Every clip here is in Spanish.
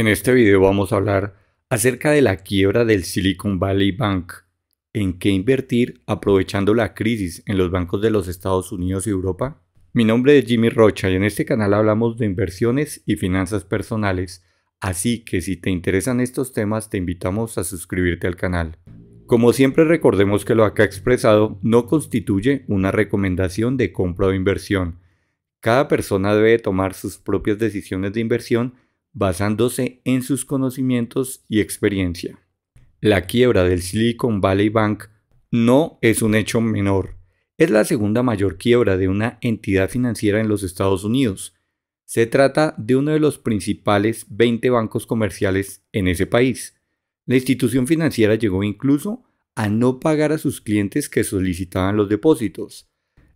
En este video vamos a hablar acerca de la quiebra del Silicon Valley Bank, en qué invertir aprovechando la crisis en los bancos de los Estados Unidos y Europa. Mi nombre es Jimmy Rocha y en este canal hablamos de inversiones y finanzas personales, así que si te interesan estos temas te invitamos a suscribirte al canal. Como siempre recordemos que lo acá expresado no constituye una recomendación de compra o inversión. Cada persona debe tomar sus propias decisiones de inversión basándose en sus conocimientos y experiencia. La quiebra del Silicon Valley Bank no es un hecho menor. Es la segunda mayor quiebra de una entidad financiera en los Estados Unidos. Se trata de uno de los principales 20 bancos comerciales en ese país. La institución financiera llegó incluso a no pagar a sus clientes que solicitaban los depósitos.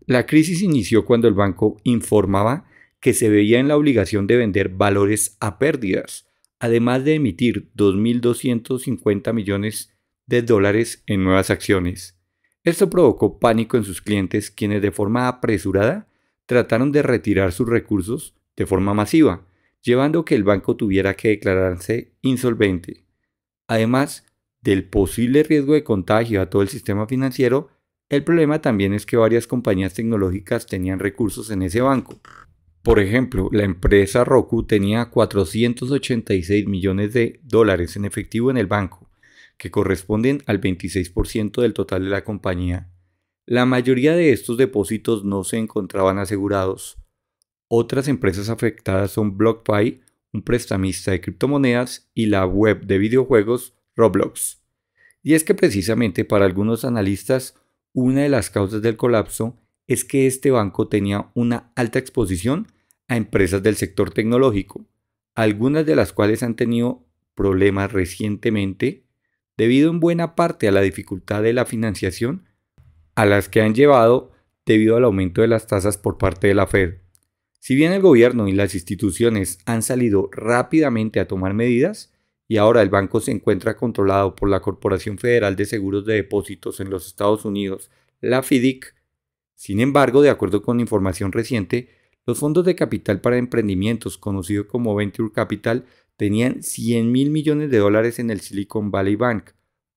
La crisis inició cuando el banco informaba que se veía en la obligación de vender valores a pérdidas, además de emitir 2.250 millones de dólares en nuevas acciones. Esto provocó pánico en sus clientes, quienes de forma apresurada trataron de retirar sus recursos de forma masiva, llevando que el banco tuviera que declararse insolvente. Además del posible riesgo de contagio a todo el sistema financiero, el problema también es que varias compañías tecnológicas tenían recursos en ese banco, por ejemplo, la empresa Roku tenía 486 millones de dólares en efectivo en el banco, que corresponden al 26% del total de la compañía. La mayoría de estos depósitos no se encontraban asegurados. Otras empresas afectadas son BlockFi, un prestamista de criptomonedas, y la web de videojuegos Roblox. Y es que precisamente para algunos analistas, una de las causas del colapso es que este banco tenía una alta exposición a empresas del sector tecnológico, algunas de las cuales han tenido problemas recientemente debido en buena parte a la dificultad de la financiación a las que han llevado debido al aumento de las tasas por parte de la Fed. Si bien el gobierno y las instituciones han salido rápidamente a tomar medidas, y ahora el banco se encuentra controlado por la Corporación Federal de Seguros de Depósitos en los Estados Unidos, la FIDIC, sin embargo, de acuerdo con información reciente, los fondos de capital para emprendimientos, conocidos como Venture Capital, tenían 100 mil millones de dólares en el Silicon Valley Bank.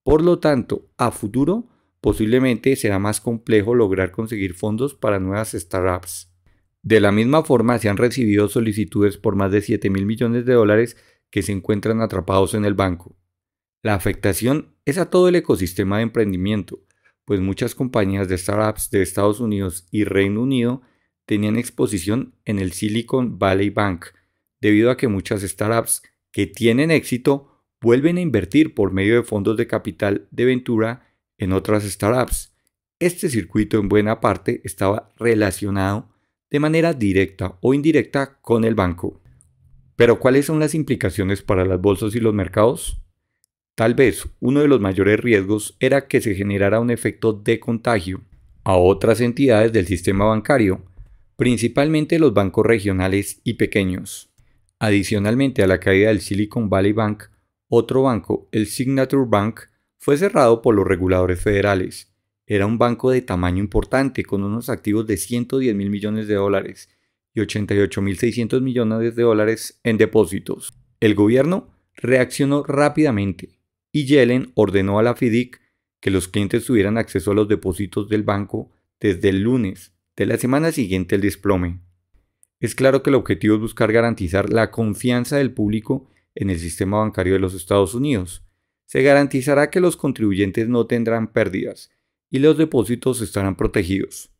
Por lo tanto, a futuro, posiblemente será más complejo lograr conseguir fondos para nuevas startups. De la misma forma, se han recibido solicitudes por más de 7 mil millones de dólares que se encuentran atrapados en el banco. La afectación es a todo el ecosistema de emprendimiento, pues muchas compañías de startups de Estados Unidos y Reino Unido tenían exposición en el Silicon Valley Bank, debido a que muchas startups que tienen éxito vuelven a invertir por medio de fondos de capital de ventura en otras startups. Este circuito en buena parte estaba relacionado de manera directa o indirecta con el banco. Pero ¿cuáles son las implicaciones para las bolsas y los mercados? Tal vez uno de los mayores riesgos era que se generara un efecto de contagio a otras entidades del sistema bancario, principalmente los bancos regionales y pequeños. Adicionalmente a la caída del Silicon Valley Bank, otro banco, el Signature Bank, fue cerrado por los reguladores federales. Era un banco de tamaño importante con unos activos de 110 mil millones de dólares y 600 millones de dólares en depósitos. El gobierno reaccionó rápidamente y Yellen ordenó a la FIDIC que los clientes tuvieran acceso a los depósitos del banco desde el lunes de la semana siguiente el desplome. Es claro que el objetivo es buscar garantizar la confianza del público en el sistema bancario de los Estados Unidos. Se garantizará que los contribuyentes no tendrán pérdidas y los depósitos estarán protegidos.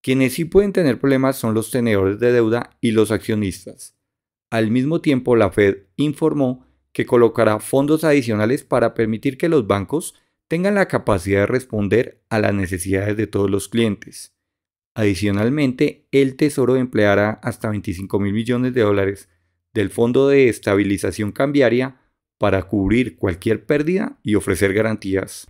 Quienes sí pueden tener problemas son los tenedores de deuda y los accionistas. Al mismo tiempo, la Fed informó que colocará fondos adicionales para permitir que los bancos tengan la capacidad de responder a las necesidades de todos los clientes. Adicionalmente, el Tesoro empleará hasta 25 mil millones de dólares del Fondo de Estabilización Cambiaria para cubrir cualquier pérdida y ofrecer garantías.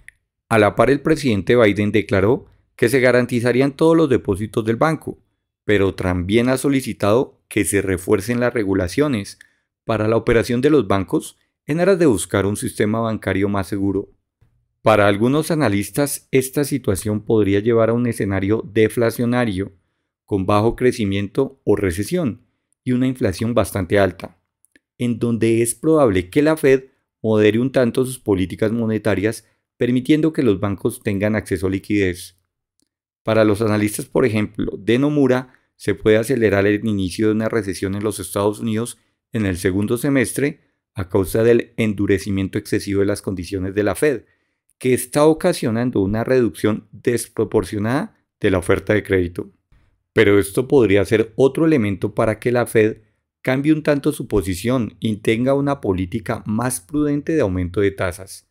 A la par, el presidente Biden declaró que se garantizarían todos los depósitos del banco, pero también ha solicitado que se refuercen las regulaciones para la operación de los bancos en aras de buscar un sistema bancario más seguro. Para algunos analistas, esta situación podría llevar a un escenario deflacionario, con bajo crecimiento o recesión, y una inflación bastante alta, en donde es probable que la Fed modere un tanto sus políticas monetarias, permitiendo que los bancos tengan acceso a liquidez. Para los analistas, por ejemplo, de Nomura, se puede acelerar el inicio de una recesión en los Estados Unidos en el segundo semestre a causa del endurecimiento excesivo de las condiciones de la Fed, que está ocasionando una reducción desproporcionada de la oferta de crédito. Pero esto podría ser otro elemento para que la Fed cambie un tanto su posición y tenga una política más prudente de aumento de tasas.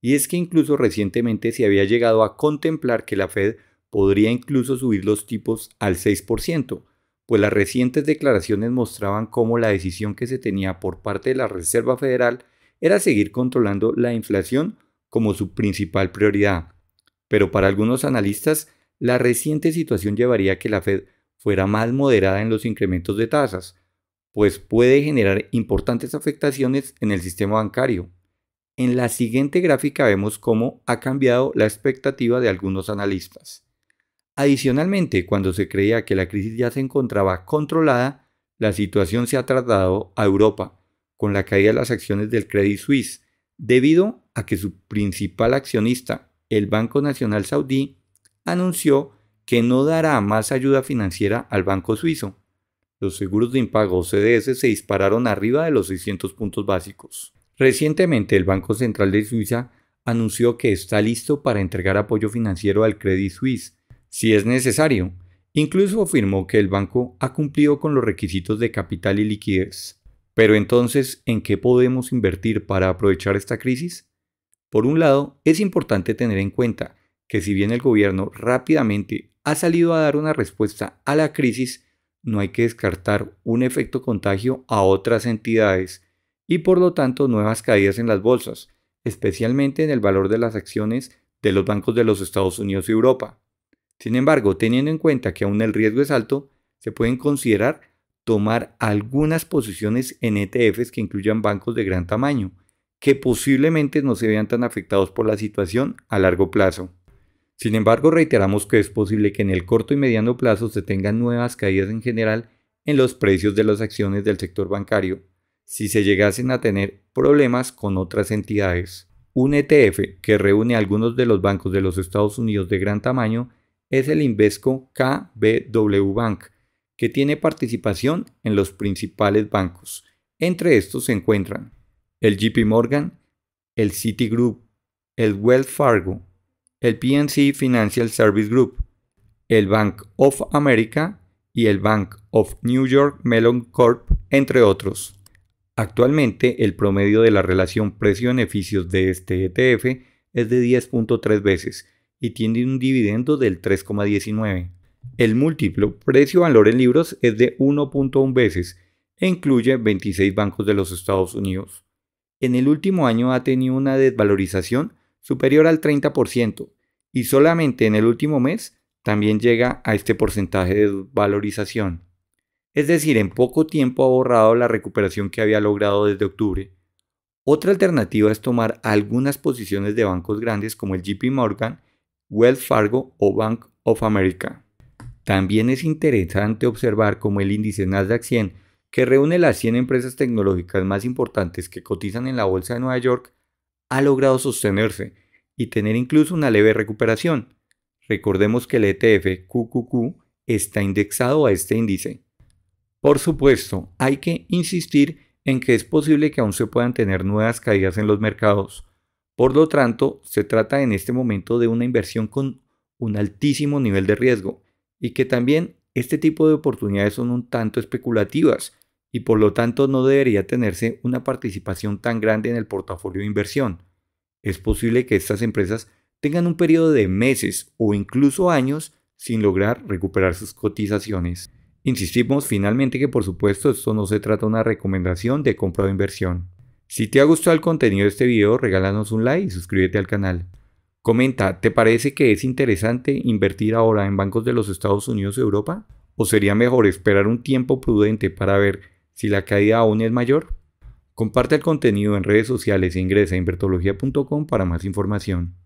Y es que incluso recientemente se había llegado a contemplar que la Fed podría incluso subir los tipos al 6%, pues las recientes declaraciones mostraban cómo la decisión que se tenía por parte de la Reserva Federal era seguir controlando la inflación como su principal prioridad, pero para algunos analistas la reciente situación llevaría a que la Fed fuera más moderada en los incrementos de tasas, pues puede generar importantes afectaciones en el sistema bancario. En la siguiente gráfica vemos cómo ha cambiado la expectativa de algunos analistas. Adicionalmente, cuando se creía que la crisis ya se encontraba controlada, la situación se ha trasladado a Europa, con la caída de las acciones del Credit Suisse, debido a que su principal accionista, el Banco Nacional Saudí, anunció que no dará más ayuda financiera al banco suizo. Los seguros de impago CDS se dispararon arriba de los 600 puntos básicos. Recientemente el Banco Central de Suiza anunció que está listo para entregar apoyo financiero al Credit Suisse, si es necesario. Incluso afirmó que el banco ha cumplido con los requisitos de capital y liquidez. Pero entonces, ¿en qué podemos invertir para aprovechar esta crisis? Por un lado, es importante tener en cuenta que si bien el gobierno rápidamente ha salido a dar una respuesta a la crisis, no hay que descartar un efecto contagio a otras entidades y por lo tanto nuevas caídas en las bolsas, especialmente en el valor de las acciones de los bancos de los Estados Unidos y Europa. Sin embargo, teniendo en cuenta que aún el riesgo es alto, se pueden considerar tomar algunas posiciones en ETFs que incluyan bancos de gran tamaño, que posiblemente no se vean tan afectados por la situación a largo plazo. Sin embargo, reiteramos que es posible que en el corto y mediano plazo se tengan nuevas caídas en general en los precios de las acciones del sector bancario, si se llegasen a tener problemas con otras entidades. Un ETF que reúne a algunos de los bancos de los Estados Unidos de gran tamaño es el Invesco KBW Bank, que tiene participación en los principales bancos. Entre estos se encuentran el JP Morgan, el Citigroup, el Wells Fargo, el PNC Financial Service Group, el Bank of America y el Bank of New York Mellon Corp, entre otros. Actualmente el promedio de la relación precio-beneficios de este ETF es de 10.3 veces y tiene un dividendo del 3,19. El múltiplo precio-valor en libros es de 1.1 veces e incluye 26 bancos de los Estados Unidos. En el último año ha tenido una desvalorización superior al 30% y solamente en el último mes también llega a este porcentaje de desvalorización. Es decir, en poco tiempo ha borrado la recuperación que había logrado desde octubre. Otra alternativa es tomar algunas posiciones de bancos grandes como el JP Morgan, Wells Fargo o Bank of America. También es interesante observar cómo el índice Nasdaq 100, que reúne las 100 empresas tecnológicas más importantes que cotizan en la Bolsa de Nueva York, ha logrado sostenerse y tener incluso una leve recuperación. Recordemos que el ETF QQQ está indexado a este índice. Por supuesto, hay que insistir en que es posible que aún se puedan tener nuevas caídas en los mercados. Por lo tanto, se trata en este momento de una inversión con un altísimo nivel de riesgo, y que también este tipo de oportunidades son un tanto especulativas y por lo tanto no debería tenerse una participación tan grande en el portafolio de inversión. Es posible que estas empresas tengan un periodo de meses o incluso años sin lograr recuperar sus cotizaciones. Insistimos finalmente que por supuesto esto no se trata de una recomendación de compra o inversión. Si te ha gustado el contenido de este video, regálanos un like y suscríbete al canal. Comenta, ¿te parece que es interesante invertir ahora en bancos de los Estados Unidos y Europa? ¿O sería mejor esperar un tiempo prudente para ver si la caída aún es mayor? Comparte el contenido en redes sociales e ingresa a invertología.com para más información.